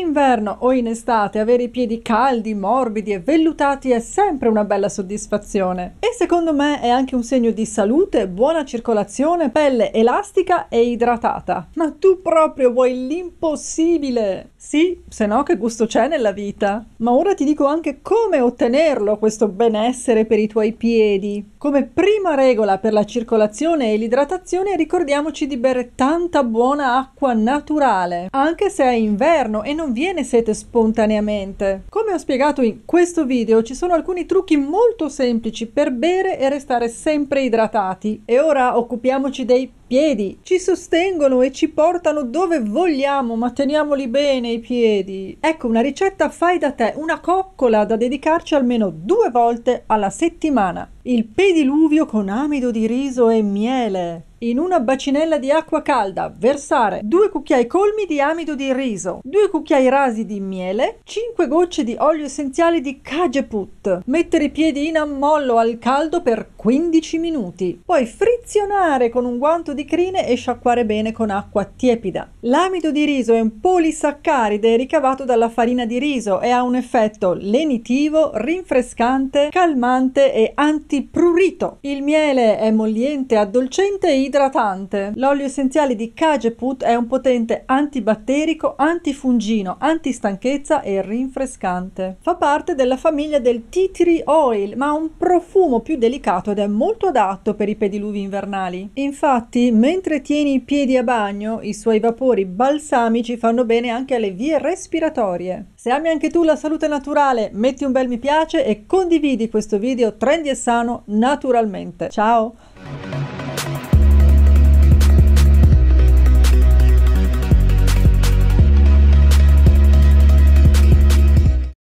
in inverno o in estate avere i piedi caldi, morbidi e vellutati è sempre una bella soddisfazione. E secondo me è anche un segno di salute, buona circolazione, pelle elastica e idratata. Ma tu proprio vuoi l'impossibile! Sì, se no che gusto c'è nella vita. Ma ora ti dico anche come ottenerlo questo benessere per i tuoi piedi. Come prima regola per la circolazione e l'idratazione ricordiamoci di bere tanta buona acqua naturale, anche se è inverno e non non viene sete spontaneamente. Come ho spiegato in questo video ci sono alcuni trucchi molto semplici per bere e restare sempre idratati e ora occupiamoci dei piedi ci sostengono e ci portano dove vogliamo, ma teniamoli bene i piedi. Ecco una ricetta fai da te, una coccola da dedicarci almeno due volte alla settimana. Il pediluvio con amido di riso e miele. In una bacinella di acqua calda versare 2 cucchiai colmi di amido di riso, 2 cucchiai rasi di miele, 5 gocce di olio essenziale di cajeput. Mettere i piedi in ammollo al caldo per 15 minuti. Poi frizionare con un guanto di crine e sciacquare bene con acqua tiepida. L'amido di riso è un polisaccaride ricavato dalla farina di riso e ha un effetto lenitivo, rinfrescante, calmante e antiprurito. Il miele è molliente, addolcente e idratante. L'olio essenziale di Kajeput è un potente antibatterico, antifungino, antistanchezza e rinfrescante. Fa parte della famiglia del tea tree oil, ma ha un profumo più delicato ed è molto adatto per i pediluvi invernali. Infatti mentre tieni i piedi a bagno, i suoi vapori balsamici fanno bene anche alle vie respiratorie. Se ami anche tu la salute naturale, metti un bel mi piace e condividi questo video trendy e sano naturalmente. Ciao!